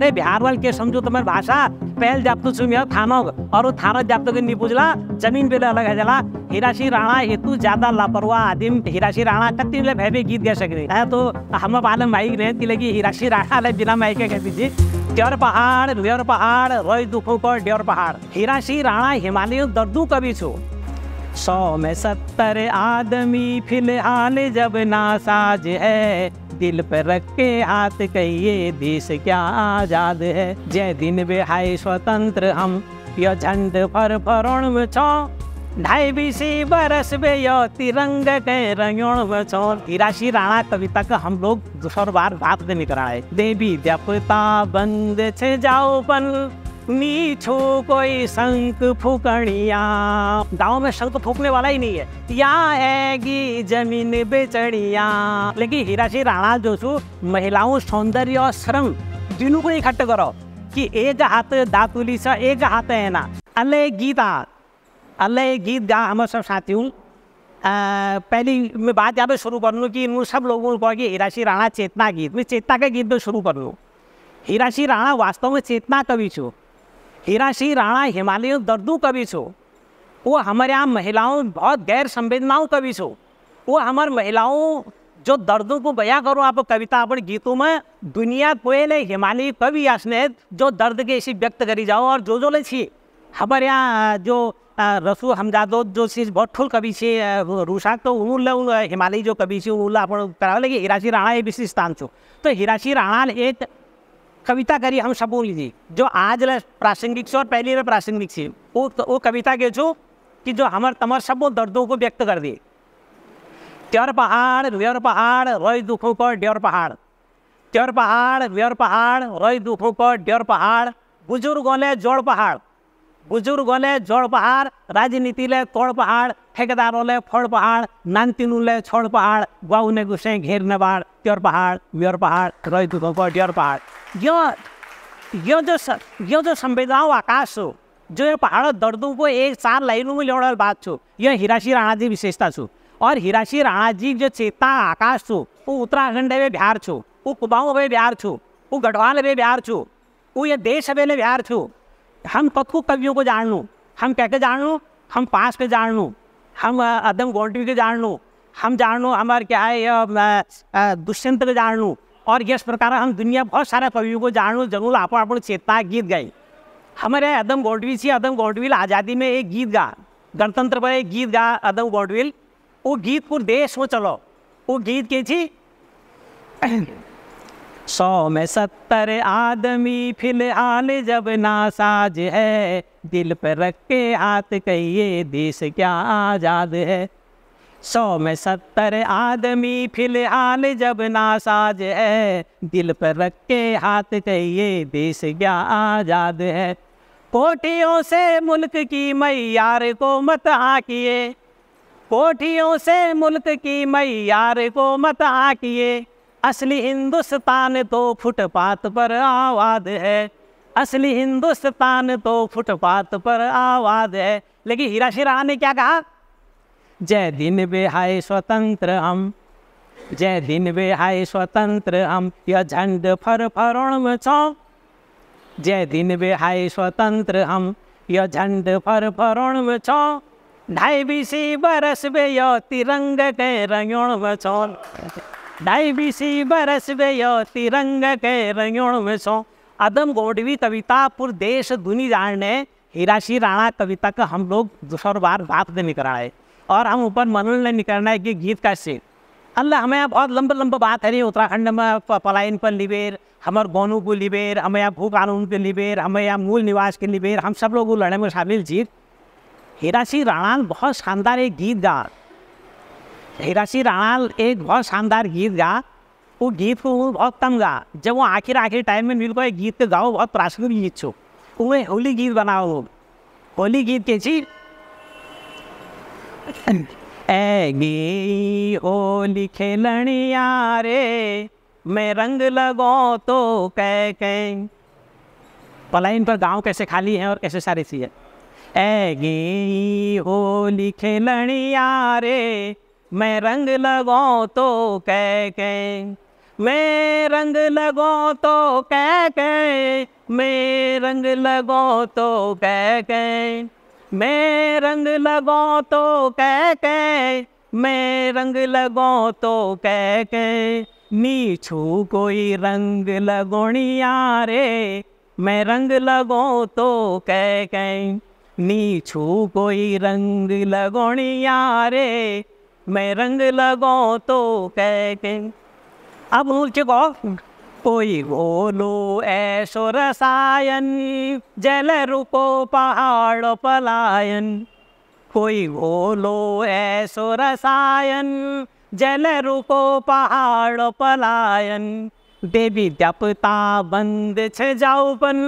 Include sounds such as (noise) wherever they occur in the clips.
अरे बिहार वाल के समझो तुम्हारे भाषा पहल जाप्तो सुम यह थानोग और वो थाना जाप्तो के निपुजला जमीन पे अलग है जला हिराशी राणा हेतु ज्यादा लापरवाह आदिम हिराशी राणा कति ले भैबे गीत गा सकते हैं हाँ तो हम बाल माइक रहे तिले की हिराशी राणा ले बिना माइक के थी ड्योर पहाड़ ड्योर पहाड़ रोई दुखों को ड्योर पहाड़ हिराशी राणा हिमालय दर्दू कवि छो सौ में सत्तर आदमी फिलहाल जब नासाज है दिल पर रख रखे हाथ कहिए देश क्या आजाद है जय दिन वे हाय स्वतंत्र हम यो झंड पर फरण छो ढाई बीसी बरस बे यो तिरंग के रंगण छो तिराशी राणा कविता का हम लोग दूसर बार बात नहीं कराए देवी देवता बंद छे जाओ पन मीठू कोई शंख फूकड़िया गांव में शंख फूकने वाला ही नहीं है या हैगी जमीन बेचड़िया लेकिन हीराशी राणा जोशू महिलाओं सौंदर्य और श्रम तीनों को इकट्ठे करो कि एक हाथ दातुली सा एक हाथ है ना अल्ले गीत अल्ले गीत गा हम सब साथियों पहली मैं बात यहाँ पे शुरू कर लूँ कि इन सब लोगों को कि हीराशी राणा चेतना गीत मैं चेतना के गीत में शुरू कर लूँ हीराशी राणा वास्तव में चेतना कवि छू सिंह राणा हिमालय दर्दू कवि छो वो हमारे यहाँ महिलाओं बहुत गैर संवेदनाओं कवि छो वो हमारे महिलाओं जो दर्दों को बया करो आप कविता अपने गीतों में दुनिया कोयले हिमालय कवि आसने जो दर्द के इसी व्यक्त करी जाओ और जो जो ले छी हमारे यहाँ जो रसू हमजादो जो सी बहुत ठोल कवि छे रूसा तो उन हिमालय जो कवि छे उन अपन करावे लगे हिराशी राणा ये विशेष स्थान छो तो हिराशी राणा एक कविता करी हम सपूरी जी जो आज प्रासंगिक से और पहले में प्रासंगिक से वो तो, वो कविता के जो कि जो हमार तमर सब दर्दों को व्यक्त कर दिए त्योर पहाड़ व्योर पहाड़ रोई दुखों पर ड्योर पहाड़ त्योर पहाड़ व्योर पहाड़ रोई दुखों पर ड्योर पहाड़ बुजुर्गों ने जोड़ पहाड़ बुजुर्गों ने जोड़ पहाड़ राजनीति ले तोड़ पहाड़ ठेकेदारों ले फोड़ पहाड़ नानतीनू ले छोड़ पहाड़ वाऊ ने घुसे घेर नबाड़ प्योर पहाड़ व्योर पहाड़ रही को ड्योर पहाड़ यह यो जो यो जो संवेदनाओं आकाश हो जो ये पहाड़ दर्दों को एक साथ लाइनों में लौड़ बात छो यह हिराशी जी विशेषता छो और हिराशी जी जो चेता आकाश छो वो उत्तराखंड में बिहार छो वो कुमाऊँ में बिहार छो वो गढ़वाल में बिहार छो वो ये देश में बिहार छो हम कखु कवियों को जान लूँ हम कह के जान लूँ हम पास पे जान लूँ हम अदम गोल्टी के जान लूँ हम जानू हमार क्या है दुष्यंत जान लू और इस प्रकार हम दुनिया बहुत सारे कवियों को जानू जरूर आप अपने चेतना गीत गाई हमारे अदम गोडविल से अदम गोडविल आज़ादी में एक गीत गा गणतंत्र पर एक गीत गा अदम गोडविल वो गीत को देश में चलो वो गीत के थी (clears throat) सौ में सत्तर आदमी फिलहाल जब नासाज है दिल पर रख के हाथ कहिए देश क्या आज़ाद है सौ में सत्तर आदमी फिलहाल जब नासाज है दिल पर रख के हाथ कहिए देश क्या आजाद है कोठियों से मुल्क की मैार को मत आकिए कोठियों से मुल्क की मैार को मत आकिए असली हिंदुस्तान तो फुटपाथ पर आवाज है असली हिंदुस्तान तो फुटपाथ पर आवाज है लेकिन हीरा शिरा ने क्या कहा जय दिन बेहाय स्वतंत्र हम जय दिन बेहाय स्वतंत्र हम यह झंड फर फरोण छो जय दिन बेहाय स्वतंत्र हम यह झंड फर फरोण ढाई बीसी बरस बे यो तिरंग के रंगोण छो ढाई बीसी बरस बे यो तिरंग के रंगोण छो अदम गोडवी कविता पूर देश दुनी जान हिराशी राणा कविता का हम लोग दूसर बार बात निकल आए और हम ऊपर मनोरंजन निकलना है कि गीत का सीन अल्लाह हमें यहाँ बहुत लंबा लंबा बात है उत्तराखंड में पलायन पर लिबेर हमार गोनू को लिबेर हमें यहाँ भू कानून के लिबेर हमें यहाँ मूल निवास के लिबेर हम सब लोग लड़े में शामिल जीत हीरा सिंह राणाल बहुत शानदार एक गीत गा हीरा सिंह राणाल एक बहुत शानदार गीत गा वो गीत को वो बहुत तम गा जब वो आखिर आखिर टाइम में मिल को एक गीत गाओ बहुत प्रासंगिक गीत छो वो होली गीत बनाओ होली गीत के चीज़ ऐगी होली खेलन यारे मैं रंग लगो तो कह कह पलायन पर गांव कैसे खाली है और कैसे सारी सी है ऐगी होली खेलन यारे मैं रंग लगो तो कह कह मैं रंग लगो तो कह कह मैं रंग लगो तो कह कह मैं रंग लगो तो कह के मैं रंग लगो तो कह के नी छू कोई रंग लगोणिया रे मैं रंग लगो तो कह कह नी छू कोई रंग लगोणिया रे मैं रंग लगो तो कह के अब ऊंचे कौ कोई गोलो सायन रसायन जल रूपो पहाड़ पलायन कोई गोलो ऐशो रसायन जल रूपो पहाड़ पलायन देवी द्यापता बंद छे जाऊपन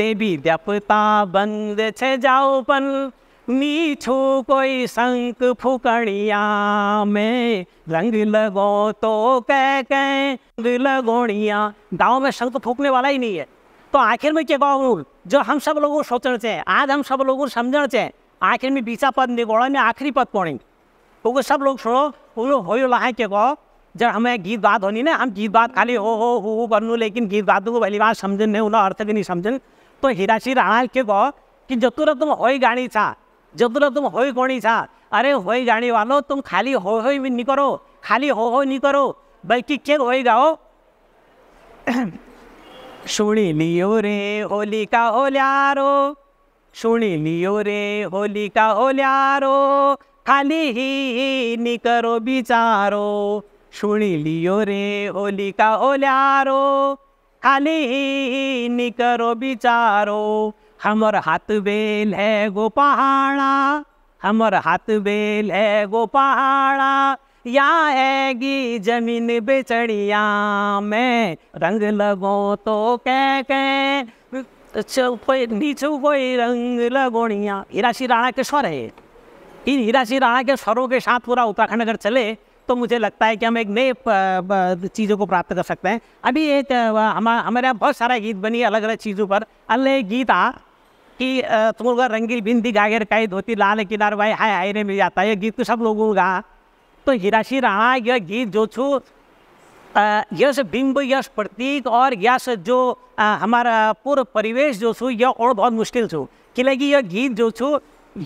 देवी द्यापता बंद छे जाऊपन मीठू कोई शंख फुकड़िया में रंग लगो तो कह कह रंग लगोड़िया गाँव में शंख फूकने वाला ही नहीं है तो आखिर में क्या गाँव जो हम सब लोगों को सोचना चाहिए आज हम सब लोगों को समझना चाहिए आखिर में बीसा पद निगोड़ा में आखिरी पद पौड़ेंगे क्योंकि सब लोग सुनो वो हो लाए के गाँव जब हमें गीत बात होनी ना हम गीत बात खाली हो हो हो हो बनू लेकिन गीत बातों को पहली बार समझ नहीं उन्हें अर्थ भी नहीं समझन तो हिराशी राणा के गौ कि जतुर तुम हो गाड़ी था जतलो तुम होई कोणी छा अरे होई गाने वालो तुम खाली हो होई नहीं करो खाली हो हो नहीं करो बल्कि खेल होई गाओ (clears throat) सुनी लियो रे होलिका ओल्यारो सुनी लियो रे होलिका ओल्यारो खाली ही, ही नहीं करो बिचारो सुनी लियो रे होलिका ओल्यारो खाली ही, ही नहीं करो बिचारो हमर हाथ बेल है गो पहाड़ा हमर हाथ बेल है गो पहाड़ा या हैगी जमीन बेचड़िया में रंग लगो तो कह कह कोई अच्छा, रंग लगोड़िया हीरा श्री राणा के स्वर है इन हीरा श्री राणा के स्वरों के साथ पूरा उत्तराखंड अगर चले तो मुझे लगता है कि हम एक नए चीज़ों को प्राप्त कर सकते हैं अभी एक हमारे यहाँ बहुत सारा गीत बनी अलग अलग चीज़ों पर अलग गीता तुम लोग रंगी बिंदी गागेर काही धोती लाल किनार भाई हाय हाय रे मिल जाता ये गीत तो सब लोगों गा तो हिराशी रहा यह गीत जो छू यश बिंब यश प्रतीक और यश जो हमारा पूर्व परिवेश जो छू यह और बहुत मुश्किल छू कि यह गीत जो छू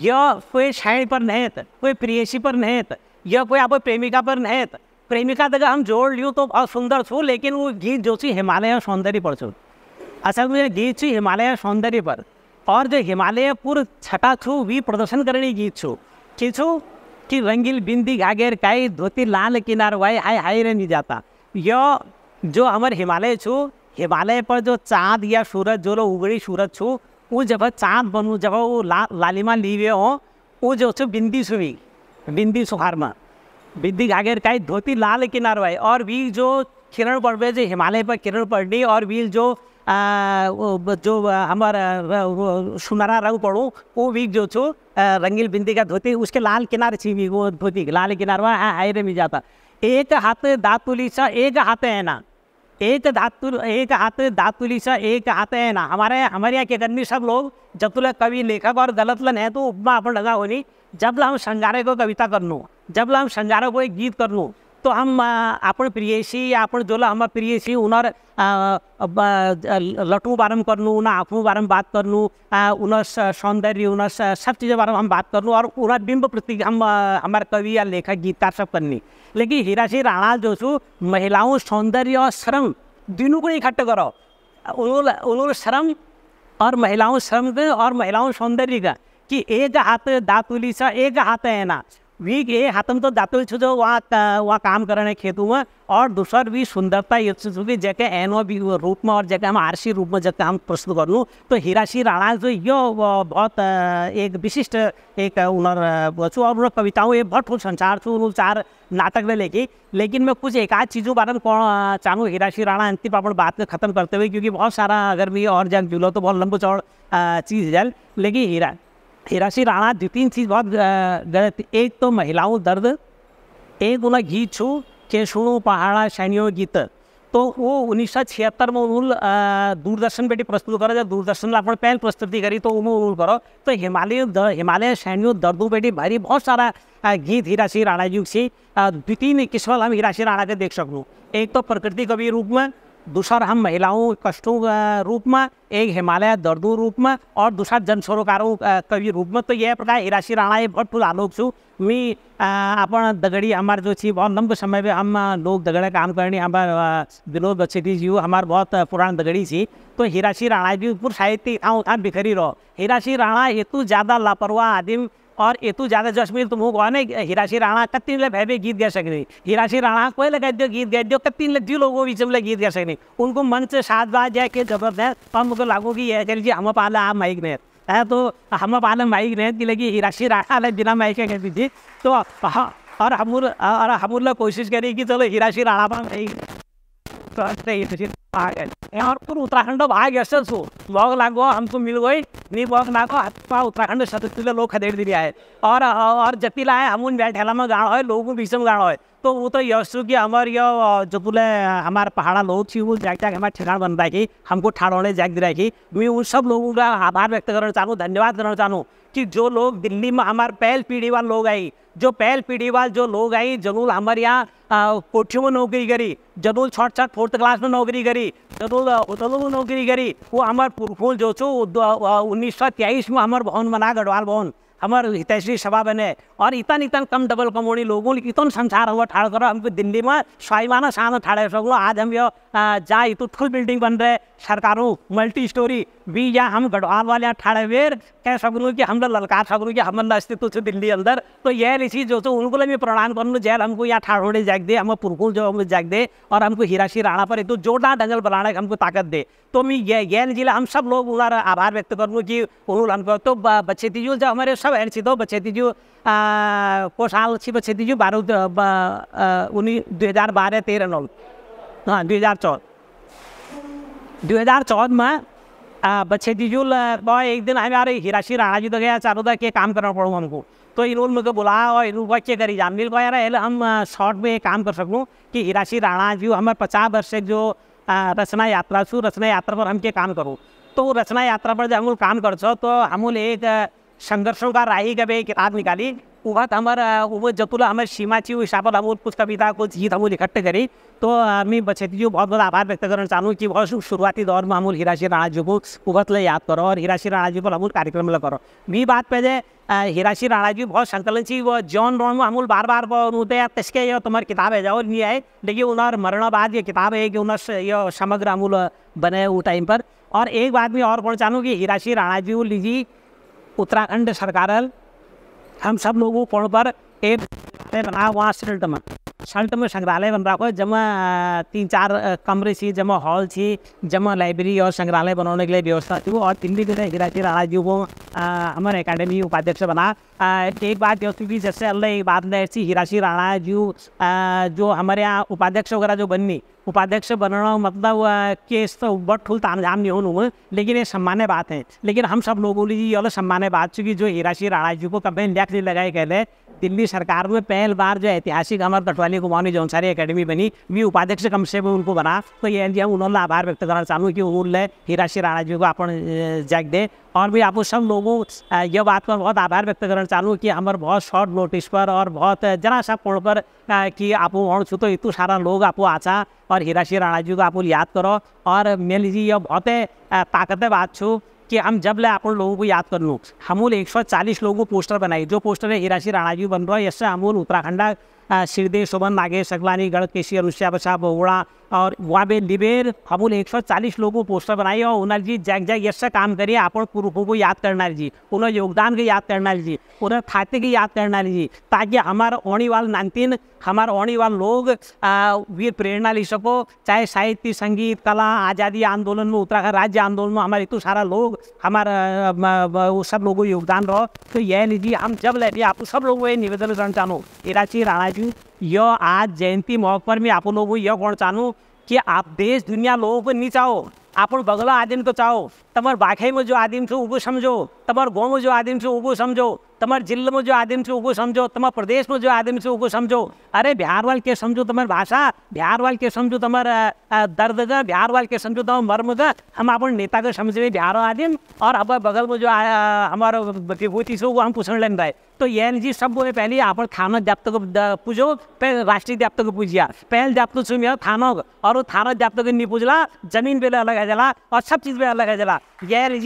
यह कोई शायद पर नहीं कोई प्रियसी पर नहीं यह कोई आप प्रेमिका पर नहीं प्रेमिका तक हम जोड़ लियो तो बहुत सुंदर छू लेकिन वो गीत जो छी हिमालय सौंदर्य पर छू असल में गीत छू हिमालय सौंदर्य पर और जो हिमालयपुर छटा छु वी प्रदर्शन करने गीत छु के छु कि रंगील बिंदी गागेर काई धोती लाल किनार वाई हाई हाई रे नहीं जाता यो जो हमार हिमालय छु हिमालय पर जो चाँद या सूरज जो लो उगड़ी सूरज छु वो जब चाँद बनू जब वो ला लालिमा लीवे हो वो जो छु बिंदी सुवी बिंदी सुहार में बिंदी घागेर काई धोती लाल किनार वाई और वी जो किरण पड़ जो हिमालय पर किरण पड़नी और वी जो जो हमारा सुनारा रंग पड़ो वो भी जो छो रंगील बिंदी का धोती उसके लाल किनारे छी भी वो धोती लाल में आयरे में जाता एक हाथ दातुली सा एक हाथ है ना एक धातु एक हाथ धातुली सा एक हाथ है ना हमारे हमारे यहाँ के गर्मी सब लोग जब तुला कवि लेखक और लन है तो उपमा अपन लगा होनी जब हम संजारे को कविता कर लूँ जब हम संजारे को एक गीत कर लूँ तो हम आपण प्रियसी आपण जोला हम प्रियसी उनर लटू बारे में करूँ उन आँखों बारे में बात करूँ उन्हें सौंदर्य उन सब चीज़ों बारे में हम बात करूँ और उनर बिंब प्रति हम हमारे कवि या लेखक गीतकार सब करनी लेकिन हीरा सिंह राणा जो छू महिलाओं सौंदर्य और श्रम दिनों को इकट्ठा करो उन्होंने श्रम और महिलाओं श्रम और महिलाओं सौंदर्य का कि एक हाथ दातुली सा एक हाथ है ना वीक हाथ में तो जातल जो वहाँ वहाँ काम करने खेतों में और दूसर भी सुंदरता ये कि जैसे ओ भी रूप में और जैसे हम आरसी रूप में जैसे हम प्रस्तुत कर लूँ तो हीराशी राणा जो यो बहुत एक विशिष्ट एक उन्हर छू और उन्हें कविताओं ये बहुत ठूल संचार छू उन्होंने चार नाटक में लेके लेकिन मैं कुछ एक आध चीज़ों बारे में कौन चाहूँ हीराशी राणा अंतिम आप बात में खत्म करते हुए क्योंकि बहुत सारा अगर भी और जैसे जुलो तो बहुत लंबो चौड़ चीज़ जल लेकिन हीरा हिराशी राणा दो तीन चीज़ बहुत गलत एक तो महिलाओं दर्द एक उन्हें गीत छू के शुणु पहाड़ा शैनियों गीत तो वो उन्नीस सौ छिहत्तर में उन्होंने दूरदर्शन बेटी प्रस्तुत करो जब दूरदर्शन में अपने पहल प्रस्तुति करी तो उन्होंने उन्होंने करो तो हिमालय हिमालय सैन्य दर्दों बेटी भारी बहुत सारा गीत हिराशी राणा जी से द्वितीय किस्मत हम हिराशी राणा के देख सकूँ एक तो प्रकृति कवि रूप में દુસર હમ મહિલાઓ रूप में एक हिमालय दर्दू रूप में और दूसरा जन सरोकारों कवि रूप में तो यह प्रकार हिराशी राणा ये भरपूर आलोक छू मी अपन दगड़ी हमारे जो छी बहुत लंबे समय में हम लोग दगड़े काम करनी हमार विनोद बक्षी जी हमार बहुत पुराना दगड़ी थी तो हिराशी राणा भी पूरा साहित्य ठाव हाँ, बिखरी रहो हिराशी राणा हेतु ज़्यादा लापरवाह आदिम और एतु ज्यादा जश्मीर तुम कौन है हिराशी राणा कत्ती ले भय गीत गा सकनी हिराशी राणा को लगा गीत गा दो कत्ती ले जी लोगों बीच में गीत गा सकनी उनको मन से साथ बात जाए कि जबरदस्त और मुझे लागू की है चलिए हम पाला आप माइक में है तो हम पाला माइक ने कि लगी हिराशी राणा ने बिना माइक दी थी तो हाँ और हम और हम कोशिश करी कि चलो हिराशी राणा पर माइक तो आ गए यहाँ उत्तराखंड अब आ गया लागो हमको मिल गई नहीं बहुत लागो अच्छा उत्तराखंड सतुल तो लोग खदेड़ दिया है और और जटिला है हम उन बैठेला में गाँव है लोगों में विषम गाँव है तो वो तो यशु की हमारे यो जो बोले हमारे पहाड़ा लोग थी वो जाग जाग हमारा ठिकाना बन रहा है कि हमको ठाड़ होने जाग दिलाई कि मैं उन सब लोगों का आभार व्यक्त करना चाहूँ धन्यवाद करना चाहूँ कि जो लोग दिल्ली में हमारे पहल पीढ़ी वाले लोग आई जो पहल पीढ़ी वाले जो लोग आई जरूर हमारे यहाँ कोठियों में नौकरी करी जरूर छोट छठ फोर्थ क्लास में नौकरी करी जरूर होटलों में नौकरी करी वो हमारे पुरफुल जो छो उन्नीस सौ तेईस में हमारे भवन बना गढ़वाल भवन हमारे हितैषी सभा बने और इतन इतन कम डबल कमोड़ी लोगों इतन संसार हुआ ठाड़ करो हम दिल्ली में स्वाभिमान शान ठाड़े सको आज हम यो जाए तो फुल बिल्डिंग बन रहे सरकारों मल्टी स्टोरी भी या हम गढ़वाल वाले यहाँ ठाड़े वेर कह सकूँ कि हमने ललकार सकूँ कि हमला अस्तित्व से दिल्ली अंदर तो यह ऋषि जो तो उनको मैं प्रणाम कर लूँ जैल हमको यहाँ ठाड़ोड़े जाग दे हम पुरकुल जो हम जाग दे और हमको हिराशी राणा पर एक तो जोरदार दंगल बनाने हमको ताकत दे तो मैं यह यह जिला हम सब लोग उनका आभार व्यक्त करूँ कि उन्होंने तो बच्चे तीजू जो हमारे सब एनसित बछेतीज्यू कोषाल छी बछेतीज्यू बारह उन्नीस दो हज़ार बारह तेरह नौ हाँ दो हज़ार चौदह दो हज़ार चौदह में बछेतीज्यू एक दिन हमारे हिराशी राणा जी तो गया चारों तक ये काम करना पड़ूँ हमको तो इन्होंने मुझे बुलाया और इन बच्चे करी जामिल को यार हम शॉर्ट में काम कर सकूँ कि हिराशी राणा जी हमारे पचास वर्ष से जो रचना यात्रा छू रचना यात्रा पर हम के काम करूँ तो रचना यात्रा पर जब हम काम कर तो हम एक संघर्षों का राही गबे किताब निकाली उभत हमार वो जतुला हमारे सीमा सीमाची हिसाब हम कुछ कविता कुछ गीत हम इकट्ठे करी तो मैं बचे जी बहुत बहुत आभार व्यक्त करना चाहूँ कि बहुत शुरुआती दौर में हम हिराशी राणा जी को उभत ले याद करो और हिराशी राणा जी पर हम कार्यक्रम ले करो मी बात पहले हिराशी राणा जी बहुत संकलन थी वो जॉन रॉन में हम बार बार उनते तस्के ये तुम्हारी किताब है जाओ नहीं आए देखिए उन्हर बाद ये किताब है कि उन्हर ये समग्र अमूल बने वो टाइम पर और एक बात मैं और बोलना चाहूँ कि हिराशी राणा जी लीजिए उत्तराखंड सरकार हम सब लोगों को पर एक बना वहाँ सल्ट में सल्ट में संग्रहालय बन रहा है जमा तीन चार कमरे थी जमा हॉल थी जमा लाइब्रेरी और संग्रहालय बनाने के लिए व्यवस्था थी और दिल्ली दिन हिराती राणा जी वो हमारे अकेडमी उपाध्यक्ष बना एक बात यह थी कि जैसे अल्लाह एक बात ऐसी हिराशी राणा जी जो हमारे यहाँ उपाध्यक्ष वगैरह जो बननी उपाध्यक्ष बनना मतलब केस तो ठूल ठुल तामझाम नहीं होनु लेकिन ये सम्मान्य बात है लेकिन हम सब लोगों ने ये सम्मान्य बात चूँकि जो हिराशी राणा जी को कंपेन लेख नहीं लगाए गए दिल्ली सरकार में पहल बार जो ऐतिहासिक अमर तटवाली कुमारी जौनसारी अकेडमी बनी वी उपाध्यक्ष कम से उनको बना तो ये उन्होंने आभार व्यक्त करना चाहूँ कि उनने हिराशी राणा जी को अपन जैक दे और भी आप सब लोगों यह बात पर बहुत आभार व्यक्त करना चाहूँ कि हमारे बहुत शॉर्ट नोटिस पर और बहुत जरा सा पोड़ पर कि आप छू तो इतु सारा लोग आप आचा और हिराशी राणा जी को आप याद करो और मैं लीजिए यह बहुत ताकतें बात छू कि हम जब ले आप लोगों को याद कर लूँ हमूल एक सौ चालीस लोगों को पोस्टर बनाई जो पोस्टर है हिराशी राणा जी बन रहा है इससे हमूल उत्तराखंड श्रीदेव सोबन नागेश अगवानी गणत केसी अनुष्या बसा बहुड़ा और वहाँ पे लिबेर हमूल एक सौ चालीस लोगों पोस्टर बनाए और उन्हें जी जैक जैक यश काम करिए आप पुरुषों को याद करना जी उन्हें योगदान की याद करना जी उन्हें खाते की याद करना जी ताकि हमारा ओणी वाल नानतीन हमारा होने वाले लोग वीर प्रेरणा ले सको चाहे साहित्य संगीत कला आज़ादी आंदोलन में उत्तराखंड राज्य आंदोलन में हमारे इतना सारा लोग हमारा वो सब लोगों योगदान रहो तो यह लीजिए हम जब लेते आप सब लोगों ये निवेदन करना चाहूँ इराची राणा जी यो आज जयंती मौके पर मैं आप लोगों को यह कौन चाहूँ कि आप देश दुनिया लोगों को नहीं चाहो आप ભગવા आदिम तो चाहो तमर बाखे में जो आदिम छो સમજો समझो ગામમાં गाँव में जो आदिम छो તમારા समझो જો जिले में जो आदिम छो પ્રદેશમાં समझो આદિમ प्रदेश में जो आदिम छो કે समझो अरे बिहार वाल के समझो તમારા भाषा बिहार वाल के समझो तुम मर्म का हम अपन नेता के समझे बिहार आदिम और अब बगल में जो हमारे विभूति सो वो हम पूछने लग रहे तो ये जी सब बोले पहले आप थाना जाप्त को पूजो पहले राष्ट्रीय जाप्त को पूजिया पहले जाप्त सुनिया थाना और वो थाना जाप्त को नहीं पूजला जमीन पे अलग है जला और सब चीज़ में अलग है जला ये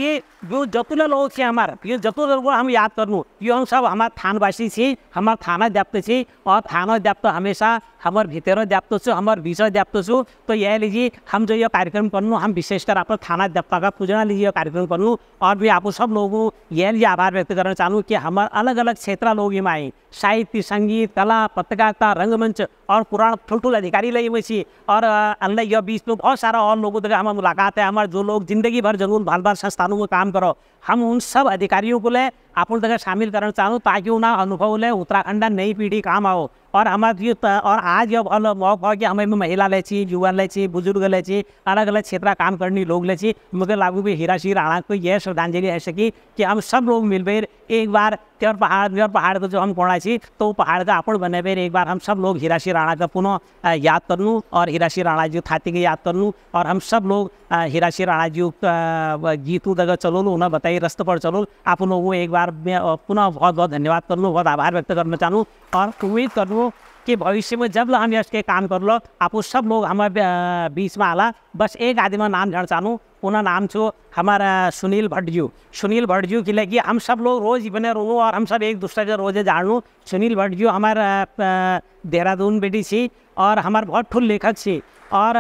जो जतुल लोग से हमारे ये जतुल लोग हम याद कर लूँ ये हम सब हमारे थानवासी से हमारे थाना अध्यक्ष से और थाना अध्यक्ष तो हमेशा हमार भितर व्याप्त छू हमार विषय व्याप्त छू तो यह लीजिए हम जो ये कार्यक्रम करूँ हम विशेषकर आप थाना अध्यापक का पूजना लीजिए यह कार्यक्रम करूँ और भी आप सब लोगों यह लिए आभार व्यक्त करना चाहूँ कि हमारे अलग अलग क्षेत्र लोग ही माए साहित्य संगीत कला पत्रकारिता रंगमंच और पुराण ठूल अधिकारी लगे हुए और अल्लाह यह बीच में बहुत सारा और लोगों तक हमारे मुलाकात है हमारे जो लोग जिंदगी भर जरूर बाल बाल संस्थानों में काम करो हम उन सब अधिकारियों को ले आप तक शामिल करना चाहूँ ताकि उन्हें अनुभव ले उत्तराखंड नई पीढ़ी काम आओ और हमारे तो, और आज जब मौक हो गया हमें महिला ले युवा ले बुजुर्ग ले छी अलग अलग क्षेत्र काम करने लोग ले मुझे लागू भी हीरा सिंह राणा को यह श्रद्धांजलि है सकी कि हम सब लोग मिलकर एक बार के पहाड़ और पहाड़ को जो हम कोड़ा छी तो पहाड़ का आपण बने बेर एक बार हम सब लोग हिराशी राणा का पुनः याद कर लूँ और हिराशी राणा जी थाती के याद कर लूँ और हम सब लोग हिराशी राणा जी गीतू दगा चलो लू उन्हें बताइए रस्त पर चलो आप लोगों को एक बार पुनः बहुत बहुत धन्यवाद कर लूँ बहुत आभार व्यक्त करना चाहूँ और उम्मीद कर लूँ कि भविष्य में जब हम इसके काम कर लो आप सब लोग हमारे बीच में आला बस एक आदमी में नाम जान चाहूँ उनका नाम छो हमारा सुनील भट्टजू सुनील भट्टजू की लगी हम सब लोग रोज बने रहूँ और हम सब एक दूसरे से रोजे जान लूँ सुनील भट्टजू हमारे देहरादून बेटी सी और हमारे बहुत ठूल लेखक सी और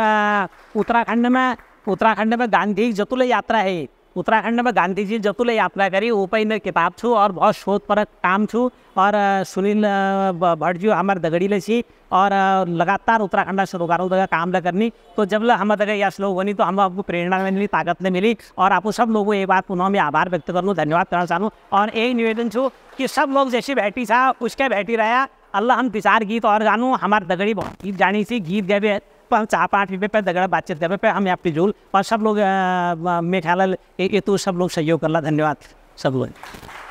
उत्तराखंड में उत्तराखंड में गांधी जतुल यात्रा है उत्तराखंड में गान्धीजी जतुले यात्रा करी उपैन किताब छू और बहुत शोधपरक काम छू और सुनील भट्टजी हमारे दगड़ी छी और लगातार उत्तराखंड सरोकारों का काम ल करनी तो जब ल हम दगे या श्लोक बनी तो हम आपको प्रेरणा मिली ताकत ने मिली और आपको सब लोगों एक बात पुनः मैं आभार व्यक्त करूँ धन्यवाद करना चाहूँ और यही निवेदन छू कि सब लोग जैसी बैठी था उसके बैठी रहा अल्लाह हम विचार गीत और जानूँ हमारे दगड़ी बहुत गीत जानी थी गीत गए चार पाँच रुपये पर बातचीत करने पे हम यहाँ पे जूल और सब लोग मेघालय ये तो सब लोग सहयोग कर ला धन्यवाद सब लोग